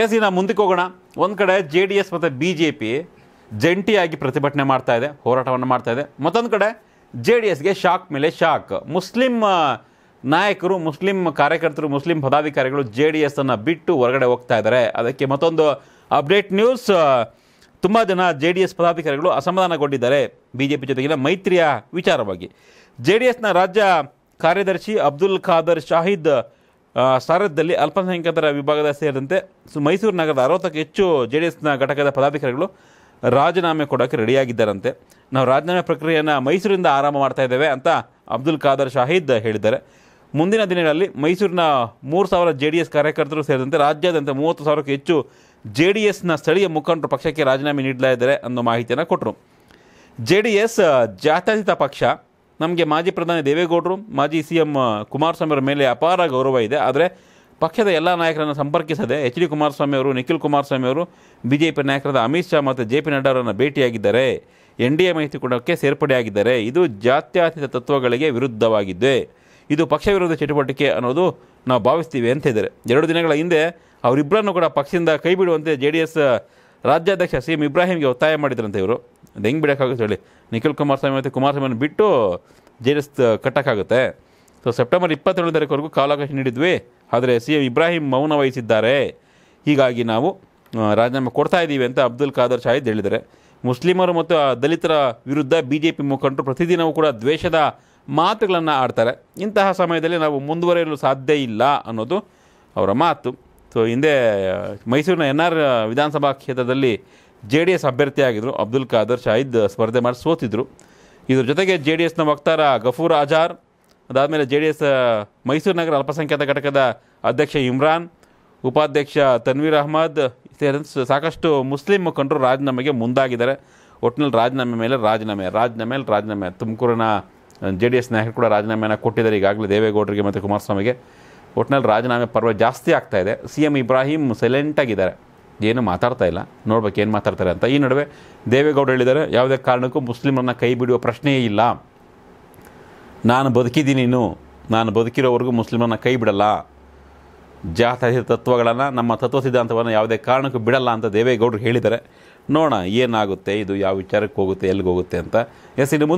S ಇನ್ನು ಮುಂದಕ್ಕೆ ಹೋಗೋಣ ಒಂದು ಕಡೆ ಜೆ ಡಿ ಎಸ್ ಮತ್ತು ಬಿ ಜೆ ಪಿ ಜಂಟಿಯಾಗಿ ಪ್ರತಿಭಟನೆ ಮಾಡ್ತಾ ಇದೆ ಹೋರಾಟವನ್ನು ಮಾಡ್ತಾ ಇದೆ ಮತ್ತೊಂದು ಕಡೆ ಜೆ ಡಿ ಎಸ್ಗೆ ಶಾಕ್ ಮೇಲೆ ಶಾಕ್ ಮುಸ್ಲಿಂ ನಾಯಕರು ಮುಸ್ಲಿಂ ಕಾರ್ಯಕರ್ತರು ಮುಸ್ಲಿಂ ಪದಾಧಿಕಾರಿಗಳು ಜೆ ಡಿ ಎಸ್ಸನ್ನು ಬಿಟ್ಟು ಹೊರಗಡೆ ಹೋಗ್ತಾ ಇದ್ದಾರೆ ಅದಕ್ಕೆ ಮತ್ತೊಂದು ಅಪ್ಡೇಟ್ ನ್ಯೂಸ್ ತುಂಬ ಜನ ಜೆ ಡಿ ಎಸ್ ಪದಾಧಿಕಾರಿಗಳು ಅಸಮಾಧಾನಗೊಂಡಿದ್ದಾರೆ ಬಿ ಜೆ ಪಿ ಜೊತೆಗಿನ ಮೈತ್ರಿಯ ವಿಚಾರವಾಗಿ ಜೆ ಡಿ ಎಸ್ನ ರಾಜ್ಯ ಕಾರ್ಯದರ್ಶಿ ಅಬ್ದುಲ್ ಖಾದರ್ ಶಾಹಿದ್ ಸಾರಥ್ಯದಲ್ಲಿ ಅಲ್ಪಸಂಖ್ಯಾತರ ವಿಭಾಗದ ಸೇರಿದಂತೆ ಮೈಸೂರು ನಗರದ ಅರವತ್ತಕ್ಕೆ ಹೆಚ್ಚು ಜೆ ಡಿ ಎಸ್ನ ಘಟಕದ ಪದಾಧಿಕಾರಿಗಳು ರಾಜೀನಾಮೆ ಕೊಡೋಕ್ಕೆ ರೆಡಿಯಾಗಿದ್ದಾರಂತೆ ನಾವು ರಾಜೀನಾಮೆ ಪ್ರಕ್ರಿಯೆಯನ್ನು ಮೈಸೂರಿಂದ ಆರಂಭ ಮಾಡ್ತಾ ಇದ್ದೇವೆ ಅಂತ ಅಬ್ದುಲ್ ಖಾದರ್ ಶಾಹಿದ್ ಹೇಳಿದ್ದಾರೆ ಮುಂದಿನ ದಿನಗಳಲ್ಲಿ ಮೈಸೂರಿನ ಮೂರು ಸಾವಿರ ಜೆ ಡಿ ಎಸ್ ಕಾರ್ಯಕರ್ತರು ಸೇರಿದಂತೆ ರಾಜ್ಯಾದ್ಯಂತ ಮೂವತ್ತು ಸಾವಿರಕ್ಕೂ ಹೆಚ್ಚು ಜೆ ಡಿ ಎಸ್ನ ಸ್ಥಳೀಯ ಮುಖಂಡರು ಪಕ್ಷಕ್ಕೆ ರಾಜೀನಾಮೆ ನೀಡಲಾಯಿದ್ದಾರೆ ಅನ್ನೋ ಮಾಹಿತಿಯನ್ನು ಕೊಟ್ಟರು ಜೆ ಡಿ ಎಸ್ ಜಾತ್ಯತೀತ ಪಕ್ಷ ನಮಗೆ ಮಾಜಿ ಪ್ರಧಾನಿ ದೇವೇಗೌಡರು ಮಾಜಿ ಸಿ ಎಂ ಕುಮಾರಸ್ವಾಮಿ ಅವರ ಮೇಲೆ ಅಪಾರ ಗೌರವ ಇದೆ ಆದರೆ ಪಕ್ಷದ ಎಲ್ಲ ನಾಯಕರನ್ನು ಸಂಪರ್ಕಿಸದೆ ಎಚ್ ಡಿ ಕುಮಾರಸ್ವಾಮಿ ಅವರು ನಿಖಿಲ್ ಕುಮಾರಸ್ವಾಮಿ ಅವರು ಬಿ ಜೆ ಪಿ ನಾಯಕರಾದ ಅಮಿತ್ ಶಾ ಮತ್ತು ಜೆ ಪಿ ನಡ್ಡಾ ಅವರನ್ನು ಭೇಟಿಯಾಗಿದ್ದಾರೆ ಎನ್ ಡಿ ಎ ಮೈತ್ರಿಕೂಟಕ್ಕೆ ಸೇರ್ಪಡೆಯಾಗಿದ್ದಾರೆ ಇದು ಜಾತ್ಯತೀತ ತತ್ವಗಳಿಗೆ ವಿರುದ್ಧವಾಗಿದೆ ಇದು ಪಕ್ಷ ವಿರೋಧ ಚಟುವಟಿಕೆ ಅನ್ನೋದು ನಾವು ಭಾವಿಸ್ತೀವಿ ಅಂತ ಹೇಳಿದರೆ ಎರಡು ದಿನಗಳ ಹಿಂದೆ ಅವರಿಬ್ಬರನ್ನು ಕೂಡ ಪಕ್ಷದಿಂದ ಕೈ ಬಿಡುವಂತೆ ಜೆ ಡಿ ಎಸ್ ರಾಜ್ಯಾಧ್ಯಕ್ಷ ಸಿ ಎಂ ಇಬ್ರಾಹಿಂಗೆ ಒತ್ತಾಯ ಮಾಡಿದ್ರಂತೆ ಇವರು ಅದು ಹೆಂಗೆ ಬಿಡೋಕ್ಕಾಗುತ್ತೆ ಹೇಳಿ ನಿಖಿಲ್ ಕುಮಾರಸ್ವಾಮಿ ಮತ್ತು ಕುಮಾರಸ್ವಾಮಿಯನ್ನು ಬಿಟ್ಟು ಜೆ ಡಿ ಎಸ್ ಕಟ್ಟೋಕ್ಕಾಗುತ್ತೆ ಸೊ ಸೆಪ್ಟೆಂಬರ್ ಇಪ್ಪತ್ತೇಳನೇ ತಾರೀಕುವರೆಗೂ ಕಾಲಾವಕಾಶ ನೀಡಿದ್ವಿ ಆದರೆ ಸಿ ಎಂ ಇಬ್ರಾಹಿಂ ಮೌನ ವಹಿಸಿದ್ದಾರೆ ಹೀಗಾಗಿ ನಾವು ರಾಜೀನಾಮೆ ಕೊಡ್ತಾ ಇದ್ದೀವಿ ಅಂತ ಅಬ್ದುಲ್ ಖಾದರ್ ಶಾಹಿದ್ ಹೇಳಿದರೆ ಮುಸ್ಲಿಮರು ಮತ್ತು ದಲಿತರ ವಿರುದ್ಧ ಬಿ ಜೆ ಪಿ ಮುಖಂಡರು ಪ್ರತಿದಿನವೂ ಕೂಡ ದ್ವೇಷದ ಮಾತುಗಳನ್ನು ಆಡ್ತಾರೆ ಇಂತಹ ಸಮಯದಲ್ಲಿ ನಾವು ಮುಂದುವರೆಯಲು ಸಾಧ್ಯ ಇಲ್ಲ ಅನ್ನೋದು ಅವರ ಮಾತು ಸೊ ಹಿಂದೆ ಮೈಸೂರಿನ ಎನ್ ಆರ್ ವಿಧಾನಸಭಾ ಕ್ಷೇತ್ರದಲ್ಲಿ ಜೆ ಡಿ ಎಸ್ ಅಭ್ಯರ್ಥಿಯಾಗಿದ್ದರು ಅಬ್ದುಲ್ ಖಾದರ್ ಶಾಹಿದ್ ಸ್ಪರ್ಧೆ ಮಾಡಿ ಸೋತಿದ್ರು ಇದ್ರ ಜೊತೆಗೆ ಜೆ ಡಿ ಎಸ್ನ ವಕ್ತಾರ ಗಫೂರ್ ಆಜಾರ್ ಅದಾದಮೇಲೆ ಜೆ ಡಿ ಎಸ್ ಮೈಸೂರು ನಗರ ಅಲ್ಪಸಂಖ್ಯಾತ ಘಟಕದ ಅಧ್ಯಕ್ಷ ಇಮ್ರಾನ್ ಉಪಾಧ್ಯಕ್ಷ ತನ್ವೀರ್ ಅಹ್ಮದ್ ಸೇರಿದಂತೆ ಸಾಕಷ್ಟು ಮುಸ್ಲಿಂ ಮುಖಂಡರು ರಾಜೀನಾಮೆಗೆ ಮುಂದಾಗಿದ್ದಾರೆ ಒಟ್ಟಿನಲ್ಲಿ ರಾಜೀನಾಮೆ ಮೇಲೆ ರಾಜೀನಾಮೆ ರಾಜೀನಾಮೆ ರಾಜೀನಾಮೆ ತುಮಕೂರಿನ ಜೆ ಡಿ ಎಸ್ ನಾಯಕರು ಕೂಡ ರಾಜೀನಾಮೆಯನ್ನು ಕೊಟ್ಟಿದ್ದಾರೆ ಈಗಾಗಲೇ ದೇವೇಗೌಡರಿಗೆ ಮತ್ತು ಕುಮಾರಸ್ವಾಮಿಗೆ ಒಟ್ನಲ್ಲಿ ರಾಜೀನಾಮೆ ಪರ್ವ ಜಾಸ್ತಿ ಆಗ್ತಾ ಇದೆ ಸಿ ಎಂ ಇಬ್ರಾಹಿಂ ಸೈಲೆಂಟಾಗಿದ್ದಾರೆ ಏನು ಮಾತಾಡ್ತಾ ಇಲ್ಲ ನೋಡ್ಬೇಕು ಏನು ಮಾತಾಡ್ತಾರೆ ಅಂತ ಈ ನಡುವೆ ದೇವೇಗೌಡ ಹೇಳಿದ್ದಾರೆ ಯಾವುದೇ ಕಾರಣಕ್ಕೂ ಮುಸ್ಲಿಮರನ್ನ ಕೈ ಬಿಡುವ ಪ್ರಶ್ನೆಯೇ ಇಲ್ಲ ನಾನು ಇನ್ನು ನಾನು ಬದುಕಿರೋವರೆಗೂ ಮುಸ್ಲಿಮರನ್ನ ಕೈ ಬಿಡಲ್ಲ ಜಾತ ತತ್ವಗಳನ್ನು ನಮ್ಮ ತತ್ವ ಸಿದ್ಧಾಂತವನ್ನು ಯಾವುದೇ ಕಾರಣಕ್ಕೂ ಬಿಡಲ್ಲ ಅಂತ ದೇವೇಗೌಡರು ಹೇಳಿದ್ದಾರೆ ನೋಡೋಣ ಏನಾಗುತ್ತೆ ಇದು ಯಾವ ವಿಚಾರಕ್ಕೆ ಹೋಗುತ್ತೆ ಎಲ್ಲಿಗೆ ಹೋಗುತ್ತೆ ಅಂತ ಎಸ್ ಇನ್ನು